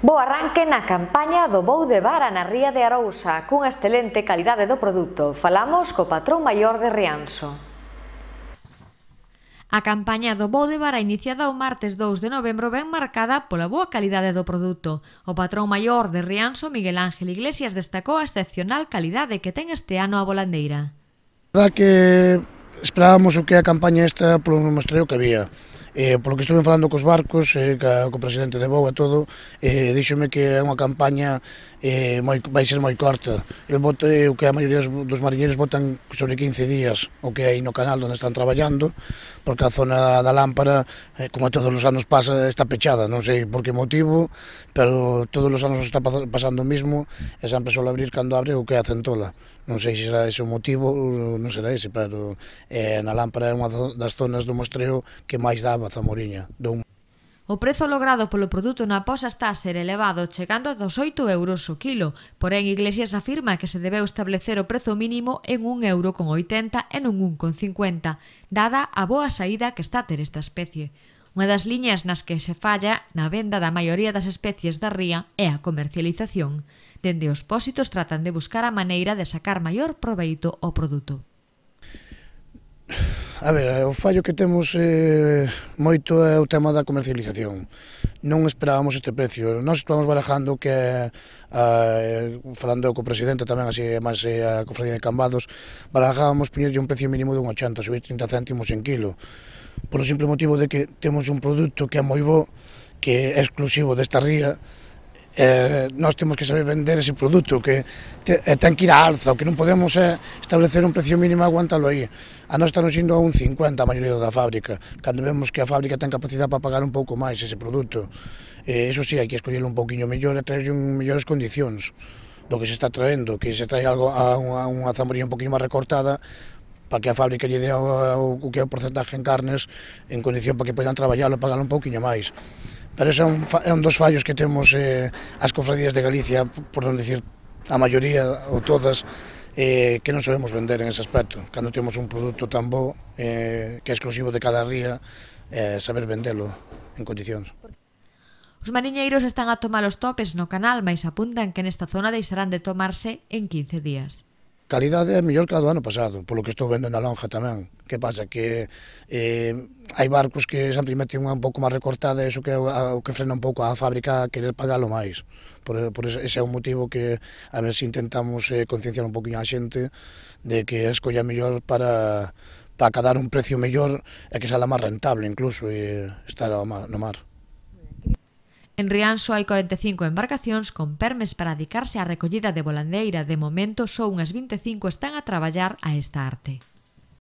Bo arranque na campaña do Bou de Vara na Ría de Arousa, cunha excelente calidade do produto. Falamos co patrón maior de Rianxo. A campaña do Bou de Vara iniciada o martes 2 de novembro ben marcada pola boa calidade do produto. O patrón maior de Rianxo, Miguel Ángel Iglesias, destacou a excepcional calidade que ten este ano a volandeira. verdade que esperábamos o que a campaña esta polo mostreo que había eh, polo que estuve falando cos barcos, eh, ca, co presidente de Boa e todo, eh, díxome que é unha campaña eh, moi, vai ser moi corta. El voto o que a maioría dos mariñeiros votan sobre 15 días, o que hai no canal onde están traballando, porque a zona da lámpara, eh, como todos os anos pasa, está pechada, non sei por que motivo, pero todos os anos está pasando o mismo, e sempre solo abrir cando abre o que é a centola. Non sei se será ese o motivo, non será ese, pero eh, na lámpara é unha das zonas do mostreo que máis daba pola Zamoriña. Dou O prezo logrado polo produto na posa está a ser elevado, chegando dos 8 euros o quilo. Porén, Iglesias afirma que se debeu establecer o prezo mínimo en 1,80 euro con 80 e non 1,50, con dada a boa saída que está a ter esta especie. Unha das liñas nas que se falla na venda da maioría das especies da ría é a comercialización. Dende os pósitos tratan de buscar a maneira de sacar maior proveito ao produto. A ver, eh, o fallo que temos eh, moito é o tema da comercialización. Non esperábamos este precio. Nós estamos barajando que, eh, falando co presidente tamén, así máis eh, a cofradía de Cambados, barajábamos poñerlle un precio mínimo un 80, subir 30 céntimos en kilo. Por o simple motivo de que temos un produto que é moi bo, que é exclusivo desta ría, eh, nós temos que saber vender ese produto que te, eh, ten que ir a alza, o que non podemos é eh, establecer un precio mínimo aguantalo aí. A nós estamos indo a un 50 a maioría da fábrica, cando vemos que a fábrica ten capacidade para pagar un pouco máis ese produto. Eh, eso sí, hai que escollelo un pouquiño mellor e traerlle un mellores condicións do que se está traendo, que se trae algo a unha, unha zamoría un poquinho máis recortada para que a fábrica lle dea o, o, o que é o porcentaje en carnes en condición para que poidan traballalo e pagar un pouquiño máis pero ese é un, é un dos fallos que temos eh, as cofradías de Galicia, por non dicir a maioría ou todas, eh, que non sabemos vender en ese aspecto. Cando temos un produto tan bo eh, que é exclusivo de cada ría, eh, saber vendelo en condicións. Os mariñeiros están a tomar os topes no canal, mais apuntan que nesta zona deixarán de tomarse en 15 días calidade é mellor que a do ano pasado, polo que estou vendo na lonja tamén. Que pasa? Que eh, hai barcos que sempre meten unha un pouco máis recortada, e iso que, a, o que frena un pouco a fábrica a querer pagalo máis. Por, por ese, ese é un motivo que a ver se si intentamos eh, concienciar un poquinho a xente de que escolla mellor para para cadar un precio mellor e que sala máis rentable incluso e estar ao mar, no mar. En Rianxo hai 45 embarcacións con permes para dedicarse á recollida de volandeira. De momento, só unhas 25 están a traballar a esta arte.